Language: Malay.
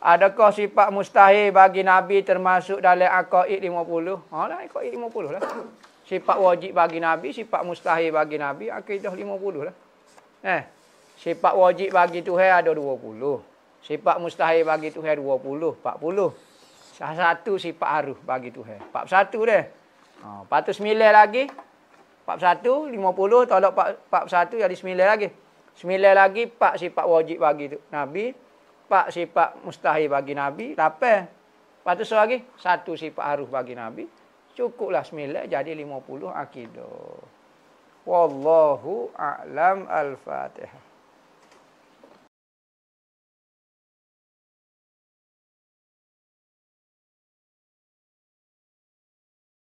Adakah sifat mustahil bagi Nabi termasuk dalam Al-Qa'id 50? Haa lah, Al-Qa'id 50 lah. Sifat wajib bagi Nabi, sifat mustahil bagi Nabi, akidah 50 lah. Eh, sifat wajib bagi Tuhan ada 20. Sifat mustahil bagi Tuhan 20, 40. Satu sifat haruh bagi Tuhan. satu dah. Ha, Patut 49 lagi. pak 41, 50, tolak pak satu, jadi 9 lagi. 9 lagi, 4 sifat wajib bagi Nabi. Nabi sifat-sifat mustahil bagi Nabi. Tapi, lepas tu lagi, satu sifat harus bagi Nabi. Cukuplah sembilan, jadi lima puluh akidah. Wallahu a'lam al-fatihah.